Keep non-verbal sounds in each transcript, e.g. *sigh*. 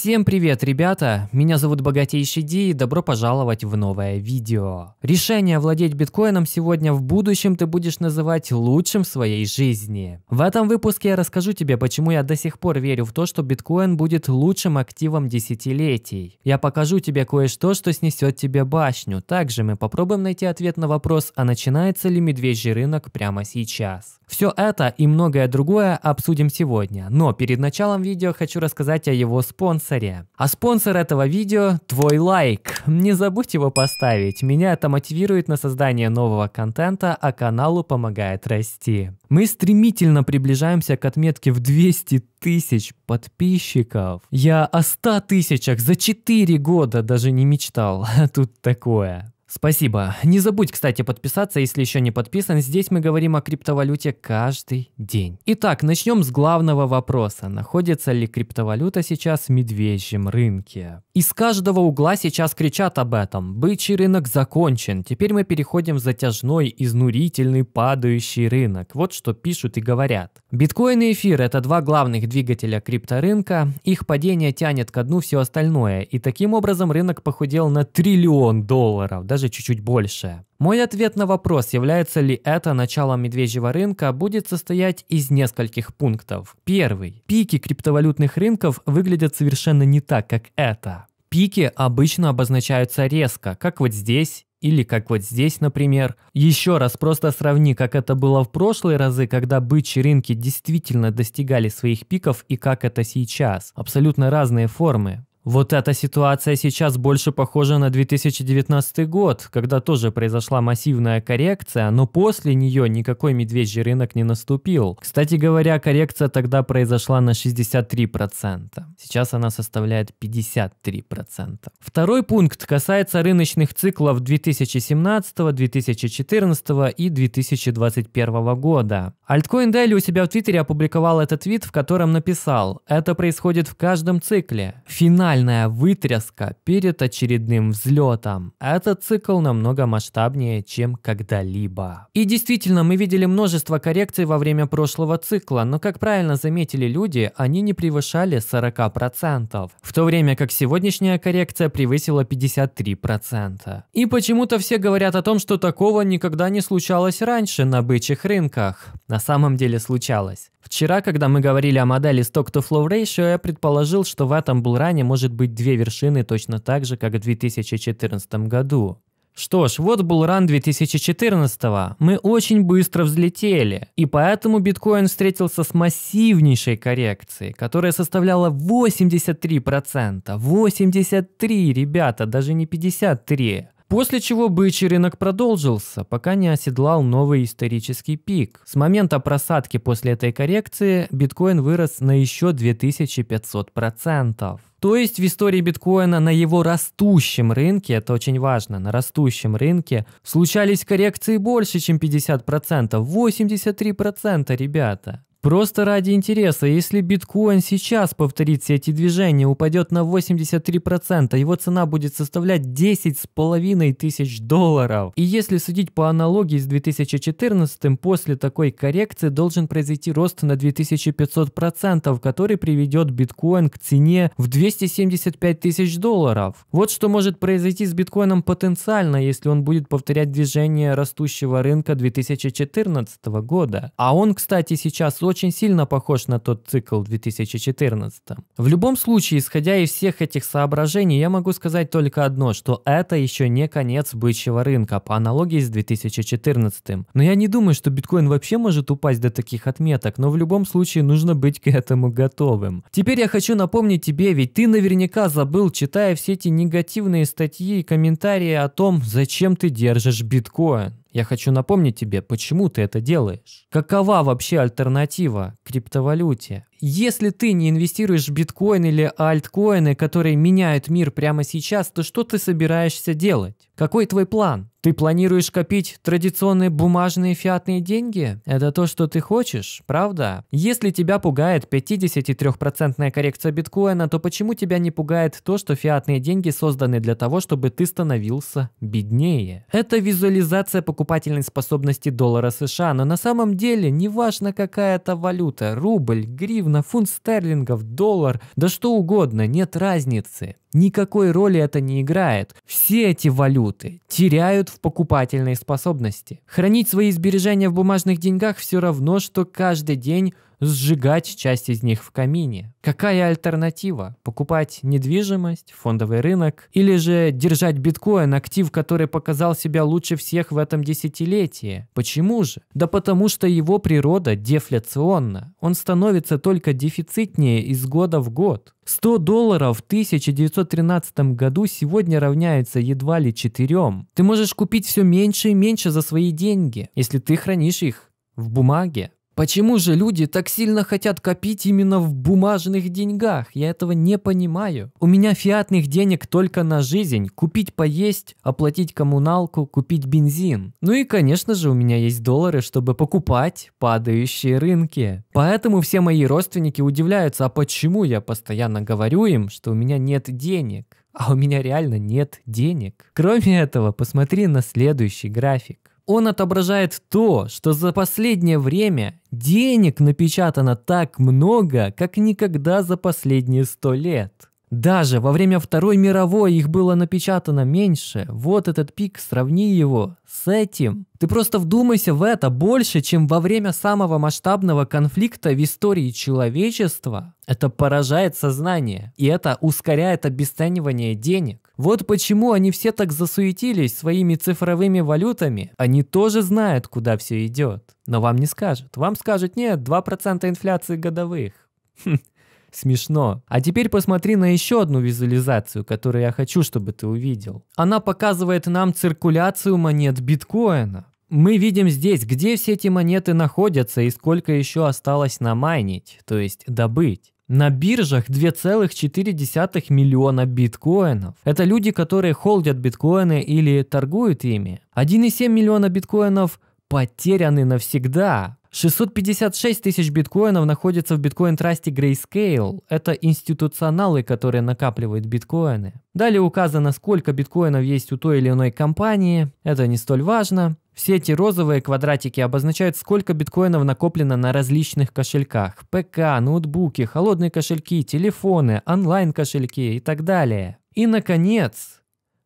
Всем привет, ребята! Меня зовут Богатейший Ди и добро пожаловать в новое видео. Решение владеть биткоином сегодня в будущем ты будешь называть лучшим в своей жизни. В этом выпуске я расскажу тебе, почему я до сих пор верю в то, что биткоин будет лучшим активом десятилетий. Я покажу тебе кое-что, что снесет тебе башню. Также мы попробуем найти ответ на вопрос, а начинается ли медвежий рынок прямо сейчас. Все это и многое другое обсудим сегодня, но перед началом видео хочу рассказать о его спонсоре спонсоре. А спонсор этого видео – твой лайк. Не забудь его поставить, меня это мотивирует на создание нового контента, а каналу помогает расти. Мы стремительно приближаемся к отметке в 200 тысяч подписчиков. Я о 100 тысячах за 4 года даже не мечтал, а *laughs* тут такое. Спасибо. Не забудь, кстати, подписаться, если еще не подписан. Здесь мы говорим о криптовалюте каждый день. Итак, начнем с главного вопроса. Находится ли криптовалюта сейчас в медвежьем рынке? Из каждого угла сейчас кричат об этом. Бычий рынок закончен. Теперь мы переходим в затяжной, изнурительный, падающий рынок. Вот что пишут и говорят. Биткоин и эфир – это два главных двигателя крипторынка, их падение тянет ко дну все остальное, и таким образом рынок похудел на триллион долларов, даже чуть-чуть больше. Мой ответ на вопрос, является ли это началом медвежьего рынка, будет состоять из нескольких пунктов. Первый. Пики криптовалютных рынков выглядят совершенно не так, как это. Пики обычно обозначаются резко, как вот здесь или как вот здесь, например. Еще раз просто сравни, как это было в прошлые разы, когда бычьи рынки действительно достигали своих пиков и как это сейчас. Абсолютно разные формы. Вот эта ситуация сейчас больше похожа на 2019 год, когда тоже произошла массивная коррекция, но после нее никакой медвежий рынок не наступил. Кстати говоря, коррекция тогда произошла на 63%. Сейчас она составляет 53%. Второй пункт касается рыночных циклов 2017, 2014 и 2021 года. Altcoin Daily у себя в Твиттере опубликовал этот вид, в котором написал «Это происходит в каждом цикле. Финал финальная вытряска перед очередным взлетом. Этот цикл намного масштабнее, чем когда-либо. И действительно, мы видели множество коррекций во время прошлого цикла, но, как правильно заметили люди, они не превышали 40%, в то время как сегодняшняя коррекция превысила 53%. И почему-то все говорят о том, что такого никогда не случалось раньше на бычьих рынках. На самом деле случалось. Вчера, когда мы говорили о модели Stock-to-Flow Ratio, я предположил, что в этом булране может может быть две вершины точно так же, как в 2014 году. Что ж, вот был ран 2014 -го. мы очень быстро взлетели, и поэтому биткоин встретился с массивнейшей коррекцией, которая составляла 83%, 83, ребята, даже не 53%. После чего бычий рынок продолжился, пока не оседлал новый исторический пик. С момента просадки после этой коррекции биткоин вырос на еще 2500%. То есть в истории биткоина на его растущем рынке, это очень важно, на растущем рынке случались коррекции больше, чем 50%, 83%, ребята. Просто ради интереса, если биткоин сейчас повторит все эти движения, упадет на 83%, его цена будет составлять 10,5 тысяч долларов. И если судить по аналогии с 2014, после такой коррекции должен произойти рост на 2500%, который приведет биткоин к цене в 275 тысяч долларов. Вот что может произойти с биткоином потенциально, если он будет повторять движение растущего рынка 2014 года. А он, кстати, сейчас очень сильно похож на тот цикл 2014. В любом случае, исходя из всех этих соображений, я могу сказать только одно, что это еще не конец бычьего рынка, по аналогии с 2014. Но я не думаю, что биткоин вообще может упасть до таких отметок, но в любом случае нужно быть к этому готовым. Теперь я хочу напомнить тебе, ведь ты наверняка забыл, читая все эти негативные статьи и комментарии о том, зачем ты держишь биткоин. Я хочу напомнить тебе, почему ты это делаешь. Какова вообще альтернатива криптовалюте? Если ты не инвестируешь в биткоин или альткоины, которые меняют мир прямо сейчас, то что ты собираешься делать? Какой твой план? Ты планируешь копить традиционные бумажные фиатные деньги? Это то, что ты хочешь, правда? Если тебя пугает 53% коррекция биткоина, то почему тебя не пугает то, что фиатные деньги созданы для того, чтобы ты становился беднее? Это визуализация покупательной способности доллара США, но на самом деле неважно какая это валюта, рубль, гривна, фунт стерлингов, доллар, да что угодно, нет разницы. Никакой роли это не играет. Все эти валюты теряют в покупательной способности. Хранить свои сбережения в бумажных деньгах все равно, что каждый день сжигать часть из них в камине. Какая альтернатива? Покупать недвижимость, фондовый рынок или же держать биткоин, актив, который показал себя лучше всех в этом десятилетии? Почему же? Да потому что его природа дефляционна. Он становится только дефицитнее из года в год. 100 долларов в 1913 году сегодня равняется едва ли 4. Ты можешь купить все меньше и меньше за свои деньги, если ты хранишь их в бумаге. Почему же люди так сильно хотят копить именно в бумажных деньгах? Я этого не понимаю. У меня фиатных денег только на жизнь. Купить поесть, оплатить коммуналку, купить бензин. Ну и, конечно же, у меня есть доллары, чтобы покупать падающие рынки. Поэтому все мои родственники удивляются, а почему я постоянно говорю им, что у меня нет денег? А у меня реально нет денег. Кроме этого, посмотри на следующий график он отображает то, что за последнее время денег напечатано так много, как никогда за последние сто лет. Даже во время Второй мировой их было напечатано меньше. Вот этот пик, сравни его с этим. Ты просто вдумайся в это больше, чем во время самого масштабного конфликта в истории человечества. Это поражает сознание, и это ускоряет обесценивание денег. Вот почему они все так засуетились своими цифровыми валютами. Они тоже знают, куда все идет. Но вам не скажут. Вам скажут, нет, 2% инфляции годовых. Хм. Смешно. А теперь посмотри на еще одну визуализацию, которую я хочу, чтобы ты увидел. Она показывает нам циркуляцию монет биткоина. Мы видим здесь, где все эти монеты находятся и сколько еще осталось намайнить, то есть добыть. На биржах 2,4 миллиона биткоинов. Это люди, которые холдят биткоины или торгуют ими. 1,7 миллиона биткоинов потеряны навсегда. 656 тысяч биткоинов находится в биткоин-трасте Grayscale. Это институционалы, которые накапливают биткоины. Далее указано, сколько биткоинов есть у той или иной компании. Это не столь важно. Все эти розовые квадратики обозначают, сколько биткоинов накоплено на различных кошельках. ПК, ноутбуки, холодные кошельки, телефоны, онлайн-кошельки и так далее. И, наконец,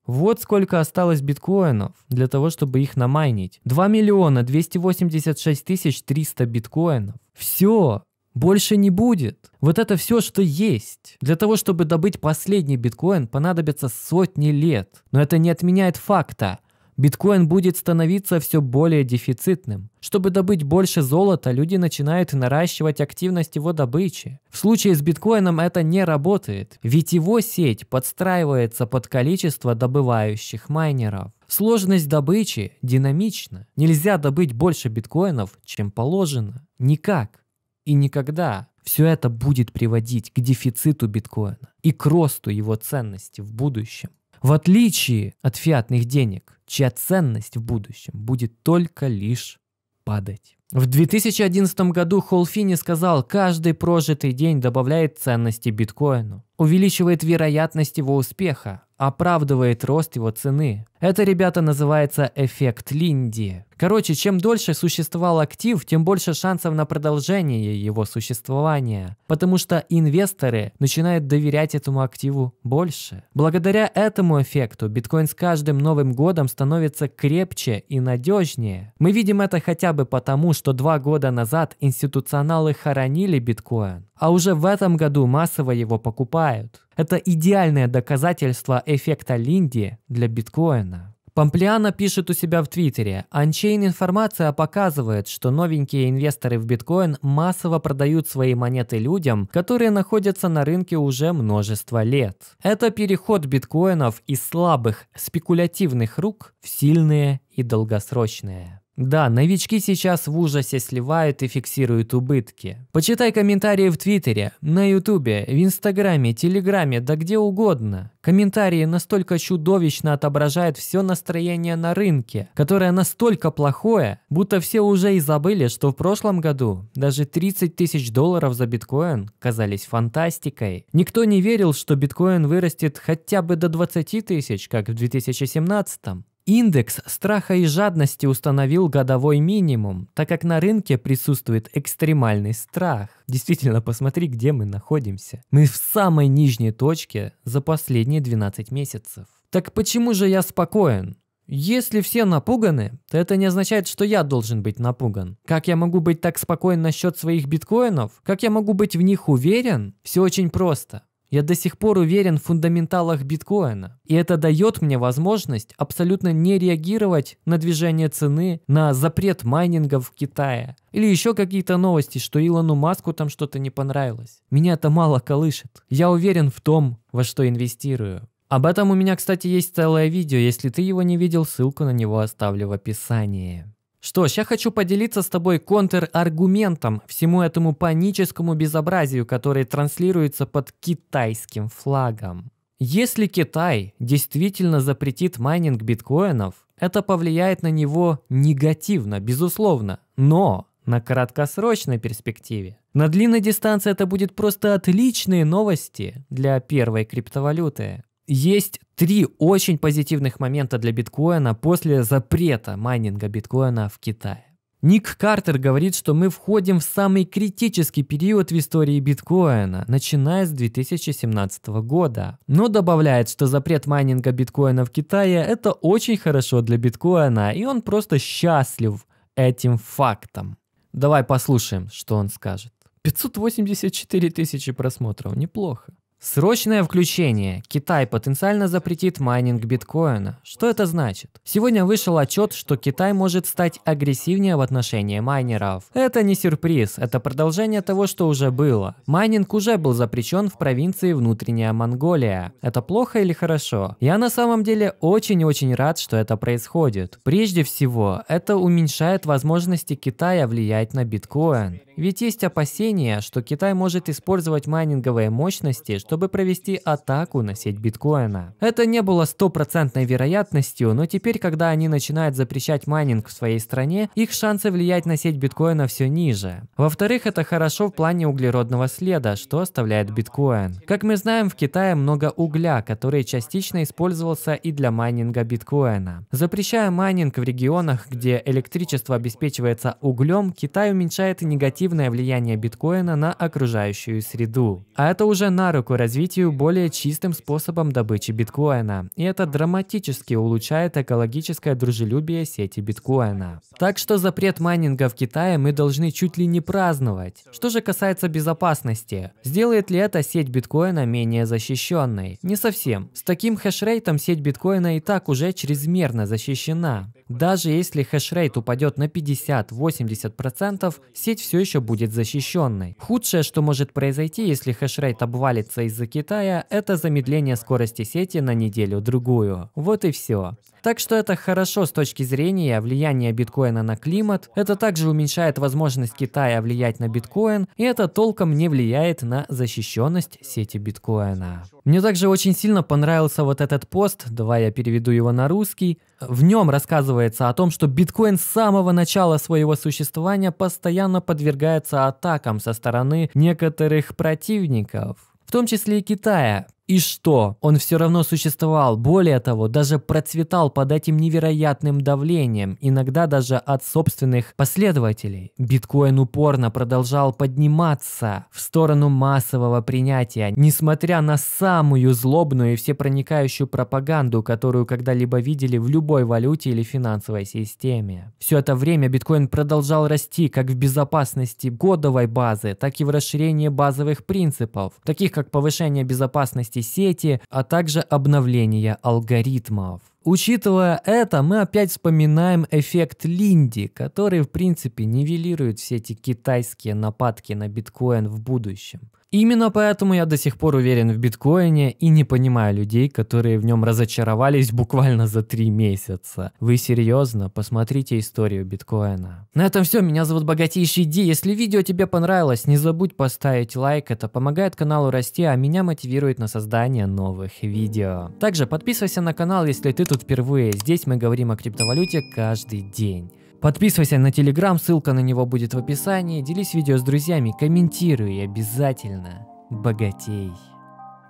вот сколько осталось биткоинов для того, чтобы их намайнить. 2 миллиона 286 тысяч 300 биткоинов. Все, больше не будет. Вот это все, что есть. Для того, чтобы добыть последний биткоин, понадобится сотни лет. Но это не отменяет факта биткоин будет становиться все более дефицитным. Чтобы добыть больше золота, люди начинают наращивать активность его добычи. В случае с биткоином это не работает, ведь его сеть подстраивается под количество добывающих майнеров. Сложность добычи динамична. Нельзя добыть больше биткоинов, чем положено. Никак. И никогда. Все это будет приводить к дефициту биткоина и к росту его ценности в будущем. В отличие от фиатных денег, чья ценность в будущем будет только лишь падать. В 2011 году Холфини сказал, каждый прожитый день добавляет ценности биткоину, увеличивает вероятность его успеха, оправдывает рост его цены, это, ребята, называется эффект Линди. Короче, чем дольше существовал актив, тем больше шансов на продолжение его существования, потому что инвесторы начинают доверять этому активу больше. Благодаря этому эффекту биткоин с каждым новым годом становится крепче и надежнее. Мы видим это хотя бы потому, что два года назад институционалы хоронили биткоин, а уже в этом году массово его покупают. Это идеальное доказательство эффекта Линди для биткоина. Памплиана пишет у себя в Твиттере, «Анчейн информация показывает, что новенькие инвесторы в биткоин массово продают свои монеты людям, которые находятся на рынке уже множество лет. Это переход биткоинов из слабых спекулятивных рук в сильные и долгосрочные». Да, новички сейчас в ужасе сливают и фиксируют убытки. Почитай комментарии в Твиттере, на Ютубе, в Инстаграме, Телеграме, да где угодно. Комментарии настолько чудовищно отображают все настроение на рынке, которое настолько плохое, будто все уже и забыли, что в прошлом году даже 30 тысяч долларов за биткоин казались фантастикой. Никто не верил, что биткоин вырастет хотя бы до 20 тысяч, как в 2017 Индекс страха и жадности установил годовой минимум, так как на рынке присутствует экстремальный страх. Действительно, посмотри, где мы находимся. Мы в самой нижней точке за последние 12 месяцев. Так почему же я спокоен? Если все напуганы, то это не означает, что я должен быть напуган. Как я могу быть так спокоен насчет своих биткоинов? Как я могу быть в них уверен? Все очень просто. Я до сих пор уверен в фундаменталах биткоина, и это дает мне возможность абсолютно не реагировать на движение цены, на запрет майнинга в Китае или еще какие-то новости, что Илону Маску там что-то не понравилось. Меня это мало колышет. Я уверен в том, во что инвестирую. Об этом у меня, кстати, есть целое видео. Если ты его не видел, ссылку на него оставлю в описании. Что ж, я хочу поделиться с тобой контраргументом всему этому паническому безобразию, которое транслируется под китайским флагом. Если Китай действительно запретит майнинг биткоинов, это повлияет на него негативно, безусловно, но на краткосрочной перспективе. На длинной дистанции это будет просто отличные новости для первой криптовалюты. Есть три очень позитивных момента для биткоина после запрета майнинга биткоина в Китае. Ник Картер говорит, что мы входим в самый критический период в истории биткоина, начиная с 2017 года. Но добавляет, что запрет майнинга биткоина в Китае – это очень хорошо для биткоина, и он просто счастлив этим фактом. Давай послушаем, что он скажет. 584 тысячи просмотров, неплохо. Срочное включение. Китай потенциально запретит майнинг биткоина. Что это значит? Сегодня вышел отчет, что Китай может стать агрессивнее в отношении майнеров. Это не сюрприз, это продолжение того, что уже было. Майнинг уже был запрещен в провинции внутренняя Монголия. Это плохо или хорошо? Я на самом деле очень-очень рад, что это происходит. Прежде всего, это уменьшает возможности Китая влиять на биткоин. Ведь есть опасения, что Китай может использовать майнинговые мощности, чтобы чтобы провести атаку на сеть биткоина. Это не было стопроцентной вероятностью, но теперь, когда они начинают запрещать майнинг в своей стране, их шансы влиять на сеть биткоина все ниже. Во-вторых, это хорошо в плане углеродного следа, что оставляет биткоин. Как мы знаем, в Китае много угля, который частично использовался и для майнинга биткоина. Запрещая майнинг в регионах, где электричество обеспечивается углем, Китай уменьшает негативное влияние биткоина на окружающую среду. А это уже на руку к развитию более чистым способом добычи биткоина, и это драматически улучшает экологическое дружелюбие сети биткоина. Так что запрет майнинга в Китае мы должны чуть ли не праздновать. Что же касается безопасности, сделает ли это сеть биткоина менее защищенной? Не совсем. С таким хешрейтом сеть биткоина и так уже чрезмерно защищена. Даже если хешрейт упадет на 50-80%, сеть все еще будет защищенной. Худшее, что может произойти, если хешрейт обвалится из-за Китая, это замедление скорости сети на неделю-другую. Вот и все. Так что это хорошо с точки зрения влияния биткоина на климат, это также уменьшает возможность Китая влиять на биткоин, и это толком не влияет на защищенность сети биткоина. Мне также очень сильно понравился вот этот пост, давай я переведу его на русский. В нем рассказывается о том, что биткоин с самого начала своего существования постоянно подвергается атакам со стороны некоторых противников в том числе и Китая. И что? Он все равно существовал, более того, даже процветал под этим невероятным давлением, иногда даже от собственных последователей. Биткоин упорно продолжал подниматься в сторону массового принятия, несмотря на самую злобную и всепроникающую пропаганду, которую когда-либо видели в любой валюте или финансовой системе. Все это время биткоин продолжал расти как в безопасности годовой базы, так и в расширении базовых принципов, таких как повышение безопасности сети, а также обновления алгоритмов. Учитывая это, мы опять вспоминаем эффект Линди, который, в принципе, нивелирует все эти китайские нападки на биткоин в будущем. Именно поэтому я до сих пор уверен в биткоине и не понимаю людей, которые в нем разочаровались буквально за три месяца. Вы серьезно? Посмотрите историю биткоина. На этом все, меня зовут Богатейший Ди. Если видео тебе понравилось, не забудь поставить лайк, это помогает каналу расти, а меня мотивирует на создание новых видео. Также подписывайся на канал, если ты тут тут впервые, здесь мы говорим о криптовалюте каждый день. Подписывайся на Телеграм, ссылка на него будет в описании, делись видео с друзьями, комментируй обязательно. Богатей.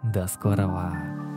До скорого.